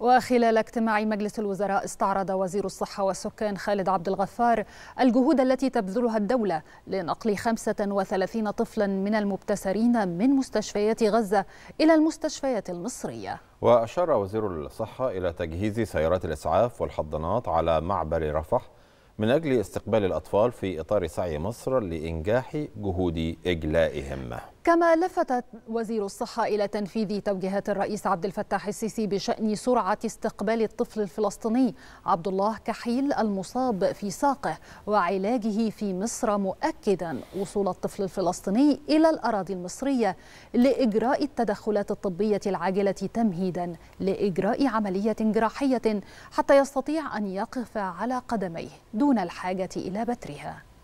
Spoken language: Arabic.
وخلال اجتماع مجلس الوزراء استعرض وزير الصحة والسكان خالد عبد الغفار الجهود التي تبذلها الدولة لنقل 35 طفلا من المبتسرين من مستشفيات غزة إلى المستشفيات المصرية وأشار وزير الصحة إلى تجهيز سيارات الإسعاف والحضانات على معبر رفح من أجل استقبال الأطفال في إطار سعي مصر لإنجاح جهود إجلائهم كما لفتت وزير الصحة إلى تنفيذ توجيهات الرئيس عبد الفتاح السيسي بشأن سرعة استقبال الطفل الفلسطيني عبد الله كحيل المصاب في ساقه وعلاجه في مصر مؤكدا وصول الطفل الفلسطيني إلى الأراضي المصرية لإجراء التدخلات الطبية العاجلة تمهيدا لإجراء عملية جراحية حتى يستطيع أن يقف على قدميه دون الحاجة إلى بترها